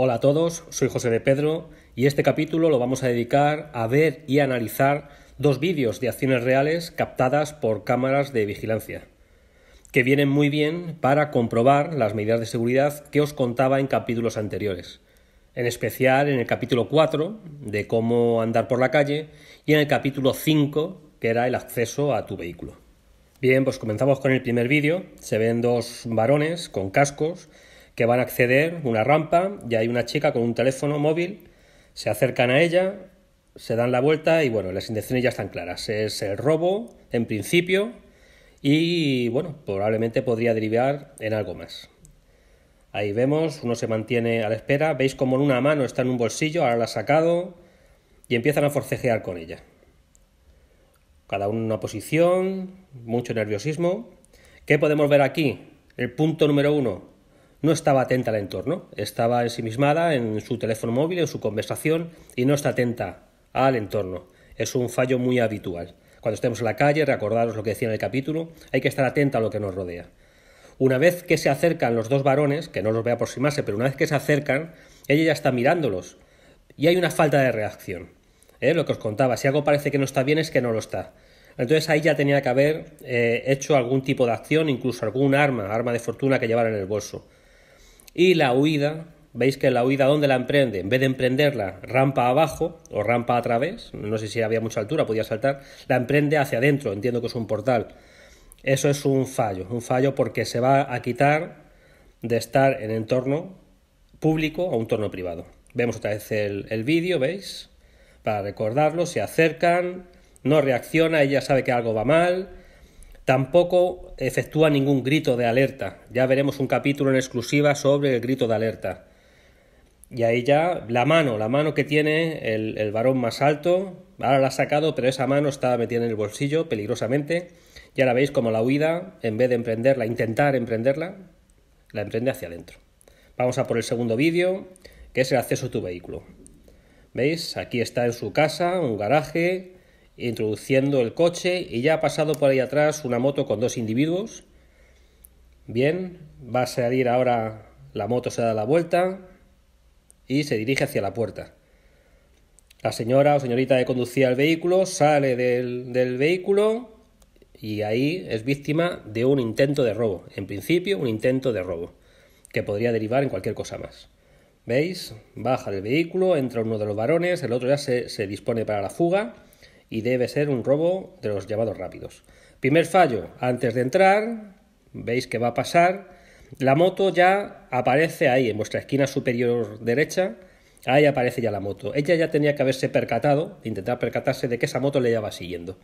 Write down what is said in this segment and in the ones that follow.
Hola a todos, soy José de Pedro y este capítulo lo vamos a dedicar a ver y analizar dos vídeos de acciones reales captadas por cámaras de vigilancia, que vienen muy bien para comprobar las medidas de seguridad que os contaba en capítulos anteriores, en especial en el capítulo 4 de cómo andar por la calle y en el capítulo 5 que era el acceso a tu vehículo. Bien, pues comenzamos con el primer vídeo. Se ven dos varones con cascos que van a acceder una rampa y hay una chica con un teléfono móvil, se acercan a ella, se dan la vuelta y bueno, las intenciones ya están claras. Es el robo, en principio, y bueno, probablemente podría derivar en algo más. Ahí vemos, uno se mantiene a la espera, veis como en una mano está en un bolsillo, ahora la ha sacado y empiezan a forcejear con ella. Cada uno en una posición, mucho nerviosismo. ¿Qué podemos ver aquí? El punto número uno, no estaba atenta al entorno, estaba ensimismada en su teléfono móvil, en su conversación y no está atenta al entorno. Es un fallo muy habitual. Cuando estemos en la calle, recordaros lo que decía en el capítulo, hay que estar atenta a lo que nos rodea. Una vez que se acercan los dos varones, que no los vea aproximarse, pero una vez que se acercan, ella ya está mirándolos y hay una falta de reacción. ¿eh? Lo que os contaba, si algo parece que no está bien es que no lo está. Entonces ahí ya tenía que haber eh, hecho algún tipo de acción, incluso algún arma, arma de fortuna que llevara en el bolso. Y la huida, veis que la huida, ¿dónde la emprende? En vez de emprenderla rampa abajo o rampa a través, no sé si había mucha altura, podía saltar, la emprende hacia adentro, entiendo que es un portal. Eso es un fallo, un fallo porque se va a quitar de estar en entorno público a un entorno privado. Vemos otra vez el, el vídeo, ¿veis? Para recordarlo, se acercan, no reacciona, ella sabe que algo va mal, Tampoco efectúa ningún grito de alerta. Ya veremos un capítulo en exclusiva sobre el grito de alerta. Y ahí ya la mano, la mano que tiene el, varón más alto, ahora la ha sacado, pero esa mano estaba metida en el bolsillo peligrosamente. Ya la veis como la huida, en vez de emprenderla, intentar emprenderla, la emprende hacia adentro. Vamos a por el segundo vídeo, que es el acceso a tu vehículo. ¿Veis? Aquí está en su casa, un garaje, introduciendo el coche y ya ha pasado por ahí atrás una moto con dos individuos. Bien, va a salir ahora, la moto se da la vuelta y se dirige hacia la puerta. La señora o señorita que conducía el vehículo sale del, vehículo y ahí es víctima de un intento de robo. En principio, un intento de robo que podría derivar en cualquier cosa más. ¿Veis? Baja del vehículo, entra uno de los varones, el otro ya se dispone para la fuga y debe ser un robo de los llamados rápidos. Primer fallo, antes de entrar, veis que va a pasar, la moto ya aparece ahí en vuestra esquina superior derecha, ahí aparece ya la moto. Ella ya tenía que haberse percatado, intentar percatarse de que esa moto le iba siguiendo.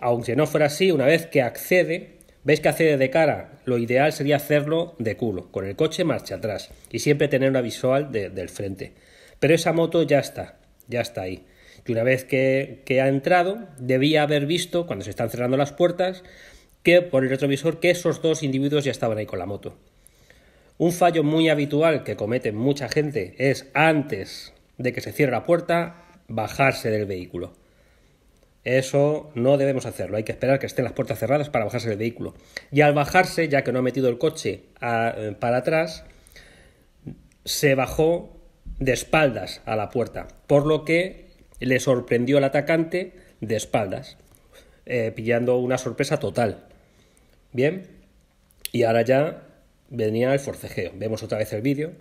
Aunque no fuera así, una vez que accede, veis que accede de cara, lo ideal sería hacerlo de culo, con el coche marcha atrás y siempre tener una visual del frente. Pero esa moto ya está, ya está ahí que una vez que, ha entrado, debía haber visto, cuando se están cerrando las puertas, que por el retrovisor que esos dos individuos ya estaban ahí con la moto. Un fallo muy habitual que comete mucha gente es antes de que se cierre la puerta, bajarse del vehículo. Eso no debemos hacerlo, hay que esperar que estén las puertas cerradas para bajarse del vehículo. Y al bajarse, ya que no ha metido el coche eh, para atrás, se bajó de espaldas a la puerta, por lo que le sorprendió al atacante de espaldas, eh, pillando una sorpresa total. Bien, y ahora ya venía el forcejeo. Vemos otra vez el vídeo.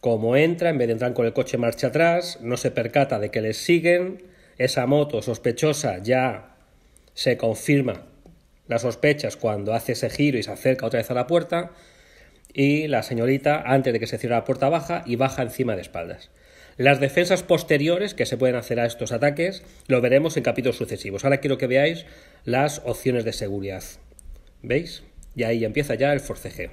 Como entra, en vez de entrar con el coche marcha atrás, no se percata de que le siguen. Esa moto sospechosa ya se confirma las sospechas cuando hace ese giro y se acerca otra vez a la puerta. Y la señorita, antes de que se cierre la puerta, baja y baja encima de espaldas. Las defensas posteriores que se pueden hacer a estos ataques lo veremos en capítulos sucesivos. Ahora quiero que veáis las opciones de seguridad. ¿Veis? Y ahí empieza ya el forcejeo.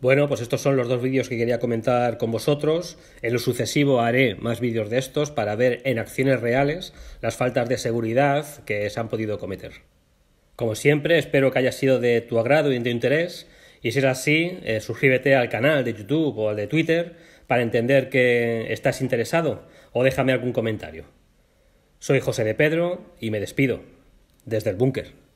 Bueno, pues estos son los dos vídeos que quería comentar con vosotros. En lo sucesivo haré más vídeos de estos para ver en acciones reales las faltas de seguridad que se han podido cometer. Como siempre, espero que haya sido de tu agrado y de tu interés y si es así, eh, suscríbete al canal de YouTube o al de Twitter para entender que estás interesado o déjame algún comentario. Soy José de Pedro y me despido desde el búnker.